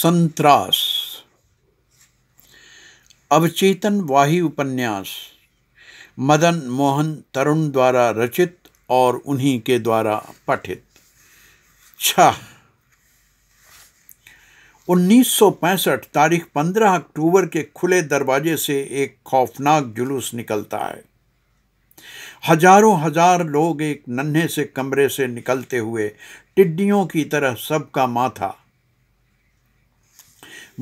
संतरास अवचेतन वाही उपन्यास मदन मोहन तरुण द्वारा रचित और उन्हीं के द्वारा पठित छ 1965 तारीख 15 अक्टूबर के खुले दरवाजे से एक खौफनाक जुलूस निकलता है हजारों हजार लोग एक नन्हे से कमरे से निकलते हुए टिड्डियों की तरह सबका माथा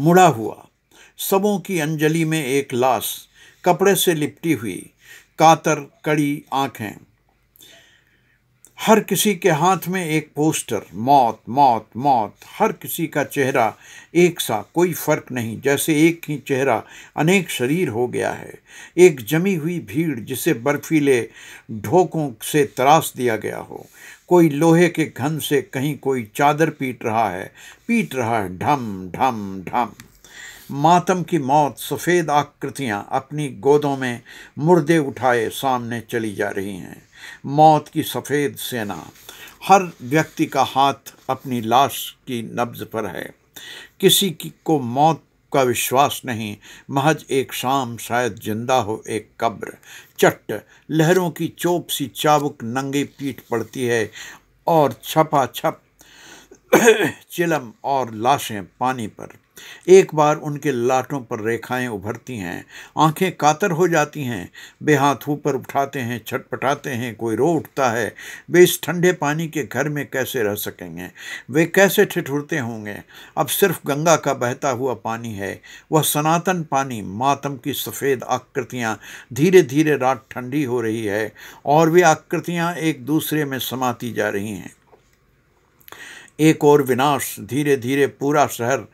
मुड़ा हुआ सबों की अंजलि में एक लाश कपड़े से लिपटी हुई कातर कड़ी आंखें हर किसी के हाथ में एक पोस्टर मौत मौत मौत हर किसी का चेहरा एक सा कोई फर्क नहीं जैसे एक ही चेहरा अनेक शरीर हो गया है एक जमी हुई भीड़ जिसे बर्फीले ढोकों से तराश दिया गया हो कोई लोहे के घन से कहीं कोई चादर पीट रहा है पीट रहा है ढम ढम ढम मातम की मौत सफ़ेद आकृतियां अपनी गोदों में मुर्दे उठाए सामने चली जा रही हैं मौत की सफ़ेद सेना हर व्यक्ति का हाथ अपनी लाश की नब्ज पर है किसी की को मौत का विश्वास नहीं महज एक शाम शायद जिंदा हो एक कब्र चट्ट लहरों की चोप सी चाबुक नंगे पीठ पड़ती है और छपा छप चिलम और लाशें पानी पर एक बार उनके लाटों पर रेखाएं उभरती हैं आंखें कातर हो जाती हैं बेहाथ ऊपर उठाते हैं छटपटाते हैं कोई रो उठता है वे इस ठंडे पानी के घर में कैसे रह सकेंगे वे कैसे ठिठुरते होंगे अब सिर्फ गंगा का बहता हुआ पानी है वह सनातन पानी मातम की सफ़ेद आकृतियाँ धीरे धीरे रात ठंडी हो रही है और वे आकृतियाँ एक दूसरे में समाती जा रही हैं एक और विनाश धीरे धीरे पूरा शहर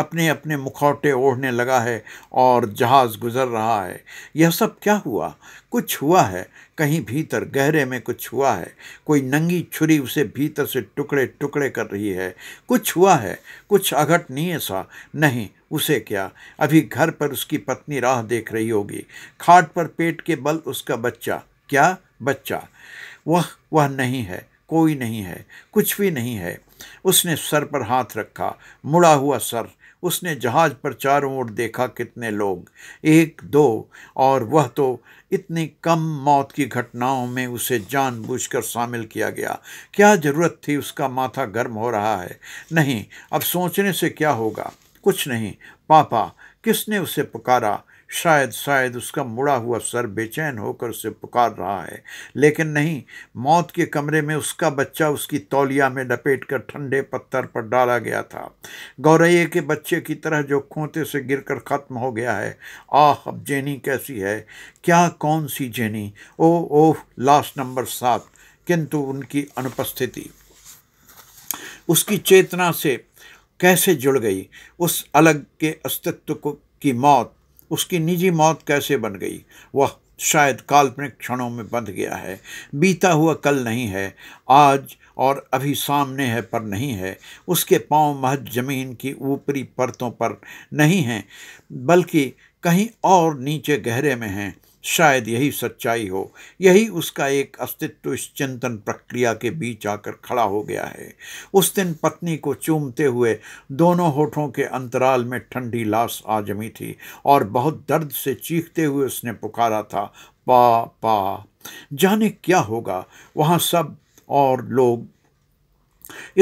अपने अपने मुखौटे ओढ़ने लगा है और जहाज़ गुजर रहा है यह सब क्या हुआ कुछ हुआ है कहीं भीतर गहरे में कुछ हुआ है कोई नंगी छुरी उसे भीतर से टुकड़े टुकड़े कर रही है कुछ हुआ है कुछ अघटनीय सा नहीं उसे क्या अभी घर पर उसकी पत्नी राह देख रही होगी खाट पर पेट के बल उसका बच्चा क्या बच्चा वह वह नहीं है कोई नहीं है कुछ भी नहीं है उसने सर पर हाथ रखा मुड़ा हुआ सर उसने जहाज पर चारों ओर देखा कितने लोग एक दो और वह तो इतनी कम मौत की घटनाओं में उसे जानबूझकर शामिल किया गया क्या जरूरत थी उसका माथा गर्म हो रहा है नहीं अब सोचने से क्या होगा कुछ नहीं पापा किसने उसे पुकारा शायद शायद उसका मुड़ा हुआ सर बेचैन होकर उसे पुकार रहा है लेकिन नहीं मौत के कमरे में उसका बच्चा उसकी तौलिया में लपेट कर ठंडे पत्थर पर डाला गया था गौरैये के बच्चे की तरह जो खोते से गिरकर ख़त्म हो गया है आह अब जेनी कैसी है क्या कौन सी जेनी ओ ओह लास्ट नंबर सात किंतु उनकी अनुपस्थिति उसकी चेतना से कैसे जुड़ गई उस अलग के अस्तित्व को की मौत उसकी निजी मौत कैसे बन गई वह शायद काल्पनिक क्षणों में बंध गया है बीता हुआ कल नहीं है आज और अभी सामने है पर नहीं है उसके पांव महज जमीन की ऊपरी परतों पर नहीं हैं बल्कि कहीं और नीचे गहरे में हैं शायद यही सच्चाई हो यही उसका एक अस्तित्व इस चिंतन प्रक्रिया के बीच आकर खड़ा हो गया है उस दिन पत्नी को चूमते हुए दोनों होठों के अंतराल में ठंडी लाश आ जमी थी और बहुत दर्द से चीखते हुए उसने पुकारा था पा पा जाने क्या होगा वहाँ सब और लोग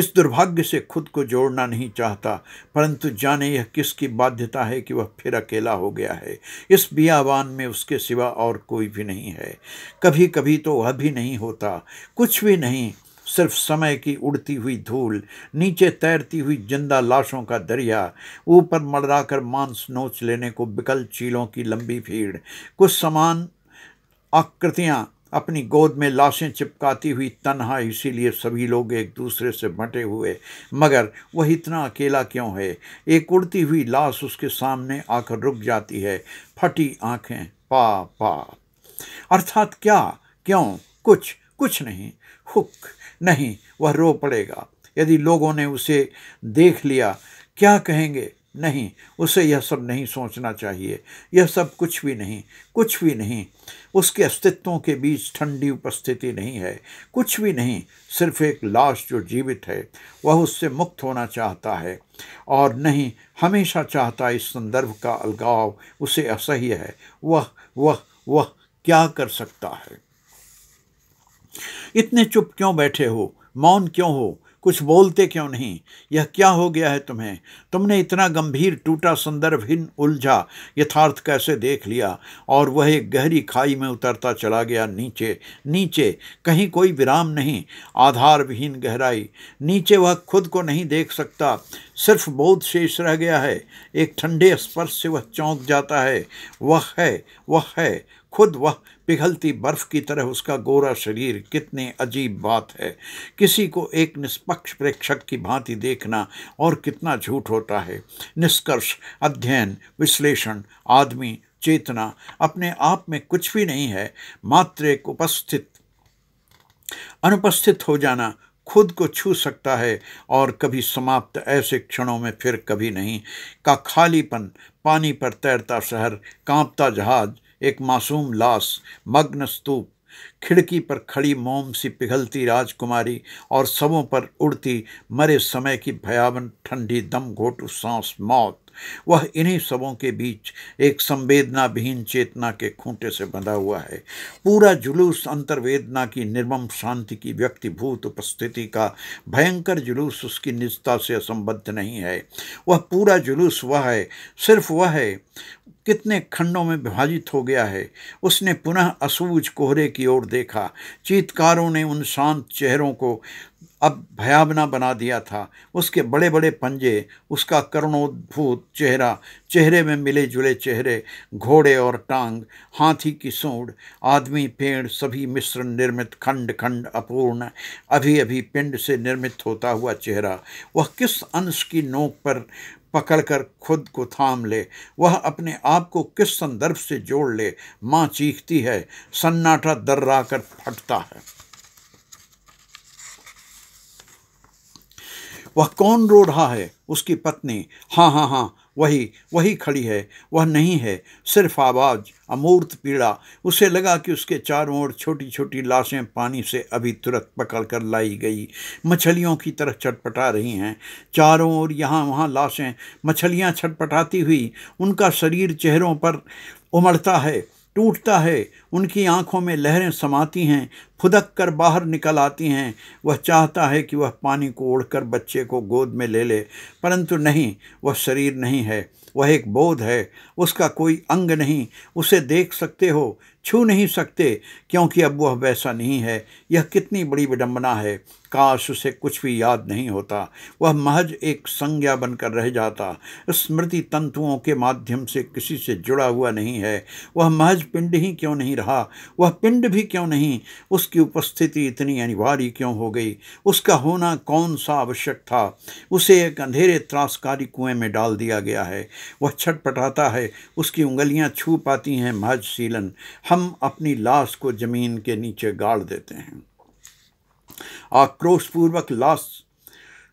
इस दुर्भाग्य से खुद को जोड़ना नहीं चाहता परंतु जाने यह किसकी बाध्यता है कि वह फिर अकेला हो गया है इस बियाबान में उसके सिवा और कोई भी नहीं है कभी कभी तो वह भी नहीं होता कुछ भी नहीं सिर्फ समय की उड़ती हुई धूल नीचे तैरती हुई जिंदा लाशों का दरिया ऊपर मड़राकर मांस नोच लेने को बिकल चीलों की लंबी भीड़ कुछ समान आकृतियाँ अपनी गोद में लाशें चिपकाती हुई तनहा इसीलिए सभी लोग एक दूसरे से बटे हुए मगर वह इतना अकेला क्यों है एक उड़ती हुई लाश उसके सामने आकर रुक जाती है फटी आंखें पा पा अर्थात क्या क्यों कुछ कुछ नहीं हुक नहीं वह रो पड़ेगा यदि लोगों ने उसे देख लिया क्या कहेंगे नहीं उसे यह सब नहीं सोचना चाहिए यह सब कुछ भी नहीं कुछ भी नहीं उसके अस्तित्वों के बीच ठंडी उपस्थिति नहीं है कुछ भी नहीं सिर्फ एक लाश जो जीवित है वह उससे मुक्त होना चाहता है और नहीं हमेशा चाहता इस संदर्भ का अलगाव उसे असह्य है वह वह वह क्या कर सकता है इतने चुप क्यों बैठे हो मौन क्यों हो कुछ बोलते क्यों नहीं यह क्या हो गया है तुम्हें तुमने इतना गंभीर टूटा संदर्भहीन उलझा यथार्थ कैसे देख लिया और वह एक गहरी खाई में उतरता चला गया नीचे नीचे कहीं कोई विराम नहीं आधार विहीन गहराई नीचे वह खुद को नहीं देख सकता सिर्फ बोध शेष रह गया है एक ठंडे स्पर्श से वह चौंक जाता है वह है वह है खुद वह पिघलती बर्फ की तरह उसका गोरा शरीर कितने अजीब बात है किसी को एक निष्पक्ष प्रेक्षक की भांति देखना और कितना झूठ होता है निष्कर्ष अध्ययन विश्लेषण आदमी चेतना अपने आप में कुछ भी नहीं है मात्र एक उपस्थित अनुपस्थित हो जाना खुद को छू सकता है और कभी समाप्त ऐसे क्षणों में फिर कभी नहीं का खालीपन पानी पर तैरता शहर कांपता जहाज़ एक मासूम लाश मग्न स्तूप खिड़की पर खड़ी मोम सी पिघलती राजकुमारी और सबों पर उड़ती मरे समय की भयावन ठंडी दम घोटू सांस मौत वह इन्हीं सबों के बीच एक विहीन चेतना के खूंटे से बंधा हुआ है पूरा जुलूस अंतर्वेदना की निर्मम शांति की व्यक्तिभूत उपस्थिति का भयंकर जुलूस उसकी निजता से असंबद्ध नहीं है वह पूरा जुलूस वह है सिर्फ वह है कितने खंडों में विभाजित हो गया है उसने पुनः असूज कोहरे की ओर देखा चीतकारों ने उन शांत चेहरों को अब भयावना बना दिया था उसके बड़े बड़े पंजे उसका करुणोद्भूत चेहरा चेहरे में मिले जुले चेहरे घोड़े और टांग हाथी की सूढ़ आदमी पेड़ सभी मिश्र निर्मित खंड खंड अपूर्ण अभी अभी पिंड से निर्मित होता हुआ चेहरा वह किस अंश की नोक पर पकड़कर खुद को थाम ले वह अपने आप को किस संदर्भ से जोड़ ले माँ चीखती है सन्नाटा दर्रा कर फटता है वह कौन रो रहा है उसकी पत्नी हाँ हाँ हाँ वही वही खड़ी है वह नहीं है सिर्फ आवाज अमूर्त पीड़ा उसे लगा कि उसके चारों ओर छोटी छोटी लाशें पानी से अभी तुरंत पकड़ कर लाई गई मछलियों की तरह छटपटा रही हैं चारों ओर यहाँ वहाँ लाशें मछलियाँ छटपटाती हुई उनका शरीर चेहरों पर उमड़ता है टूटता है उनकी आंखों में लहरें समाती हैं खुदक कर बाहर निकल आती हैं वह चाहता है कि वह पानी को ओढ़कर बच्चे को गोद में ले ले परंतु नहीं वह शरीर नहीं है वह एक बोध है उसका कोई अंग नहीं उसे देख सकते हो छू नहीं सकते क्योंकि अब वह वैसा नहीं है यह कितनी बड़ी विडंबना है काश उसे कुछ भी याद नहीं होता वह महज एक संज्ञा बनकर रह जाता स्मृति तंतुओं के माध्यम से किसी से जुड़ा हुआ नहीं है वह महज पिंड ही क्यों नहीं रहा वह पिंड भी क्यों नहीं उस उसकी उपस्थिति इतनी अनिवार्य क्यों हो गई उसका होना कौन सा आवश्यक था उसे एक अंधेरे त्रासकारी कुएं में डाल दिया गया है वह छटपटाता है उसकी उंगलियां छू पाती हैं महज सीलन हम अपनी लाश को जमीन के नीचे गाड़ देते हैं आक्रोशपूर्वक लाश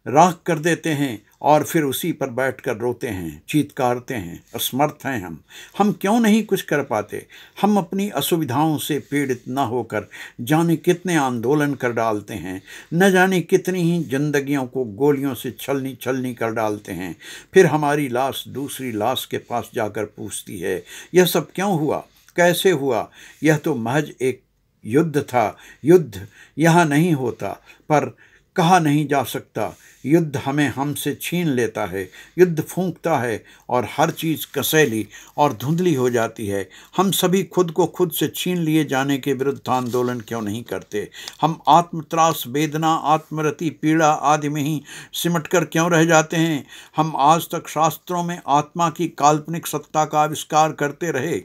राख कर देते हैं और फिर उसी पर बैठकर रोते हैं चीतकारते हैं असमर्थ हैं हम हम क्यों नहीं कुछ कर पाते हम अपनी असुविधाओं से पीड़ित न होकर जाने कितने आंदोलन कर डालते हैं न जाने कितनी ही जिंदगियों को गोलियों से छलनी छलनी कर डालते हैं फिर हमारी लाश दूसरी लाश के पास जाकर पूछती है यह सब क्यों हुआ कैसे हुआ यह तो महज एक युद्ध था युद्ध यहाँ नहीं होता पर कहा नहीं जा सकता युद्ध हमें हमसे छीन लेता है युद्ध फूंकता है और हर चीज़ कसैली और धुंधली हो जाती है हम सभी खुद को खुद से छीन लिए जाने के विरुद्ध आंदोलन क्यों नहीं करते हम आत्मत्रास वेदना आत्मरति पीड़ा आदि में ही सिमट कर क्यों रह जाते हैं हम आज तक शास्त्रों में आत्मा की काल्पनिक सत्ता का आविष्कार करते रहे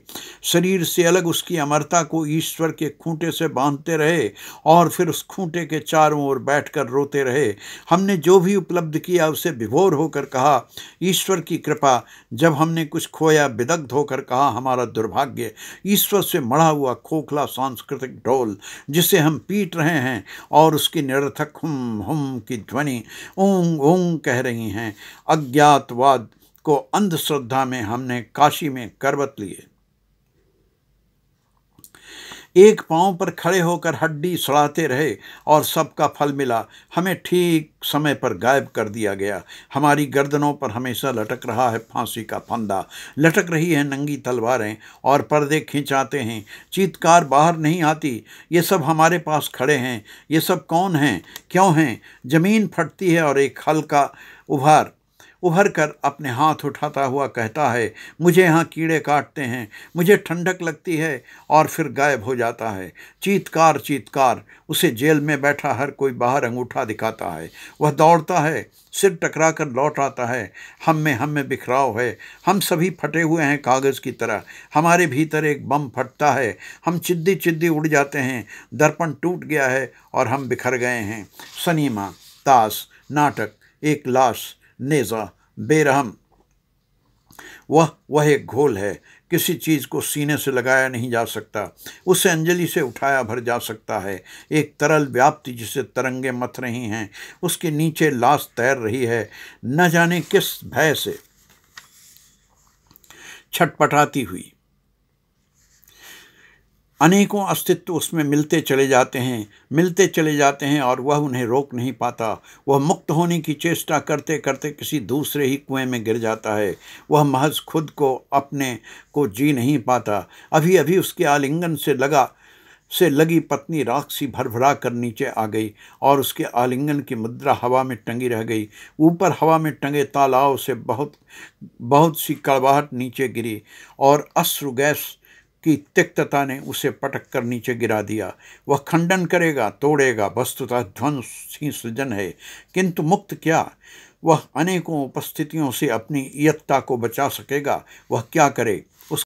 शरीर से अलग उसकी अमरता को ईश्वर के खूंटे से बांधते रहे और फिर उस खूंटे के चारों ओर बैठ रो रोते रहे हमने जो भी उपलब्ध किया उसे विभोर होकर कहा ईश्वर की कृपा जब हमने कुछ खोया विदग्ध होकर कहा हमारा दुर्भाग्य ईश्वर से मढ़ा हुआ खोखला सांस्कृतिक ढोल जिसे हम पीट रहे हैं और उसकी निरर्थक हुम हुम की ध्वनि ऊँग ऊँग कह रही हैं अज्ञातवाद को अंधश्रद्धा में हमने काशी में करवत लिए एक पांव पर खड़े होकर हड्डी सड़ाते रहे और सबका फल मिला हमें ठीक समय पर गायब कर दिया गया हमारी गर्दनों पर हमेशा लटक रहा है फांसी का फंदा लटक रही है नंगी तलवारें और पर्दे खिंचाते हैं चीतकार बाहर नहीं आती ये सब हमारे पास खड़े हैं ये सब कौन हैं क्यों हैं ज़मीन फटती है और एक हल्का उभार उभर कर अपने हाथ उठाता हुआ कहता है मुझे यहाँ कीड़े काटते हैं मुझे ठंडक लगती है और फिर गायब हो जाता है चीतकार चीतकार उसे जेल में बैठा हर कोई बाहर अंगूठा दिखाता है वह दौड़ता है सिर टकरा कर लौट आता है हम में हम में बिखराव है हम सभी फटे हुए हैं कागज़ की तरह हमारे भीतर एक बम फटता है हम चिद्दी चिद्दी उड़ जाते हैं दर्पण टूट गया है और हम बिखर गए हैं सनीमा ताश नाटक एक लाश नेजा बेरहम वह वह एक घोल है किसी चीज़ को सीने से लगाया नहीं जा सकता उसे अंजलि से उठाया भर जा सकता है एक तरल व्याप्ति जिसे तरंगे मथ रही हैं उसके नीचे लाश तैर रही है न जाने किस भय से छटपटाती हुई अनेकों अस्तित्व उसमें मिलते चले जाते हैं मिलते चले जाते हैं और वह उन्हें रोक नहीं पाता वह मुक्त होने की चेष्टा करते करते किसी दूसरे ही कुएं में गिर जाता है वह महज खुद को अपने को जी नहीं पाता अभी अभी उसके आलिंगन से लगा से लगी पत्नी राक्षसी सी भरभरा कर नीचे आ गई और उसके आलिंगन की मुद्रा हवा में टंगी रह गई ऊपर हवा में टंगे तालाव से बहुत बहुत सी कड़वाहट नीचे गिरी और अश्रु गैस की तिक्तता ने उसे पटक कर नीचे गिरा दिया वह खंडन करेगा तोड़ेगा वस्तुतः ध्वंस ही सृजन है किंतु मुक्त क्या वह अनेकों उपस्थितियों से अपनी इयत्ता को बचा सकेगा वह क्या करे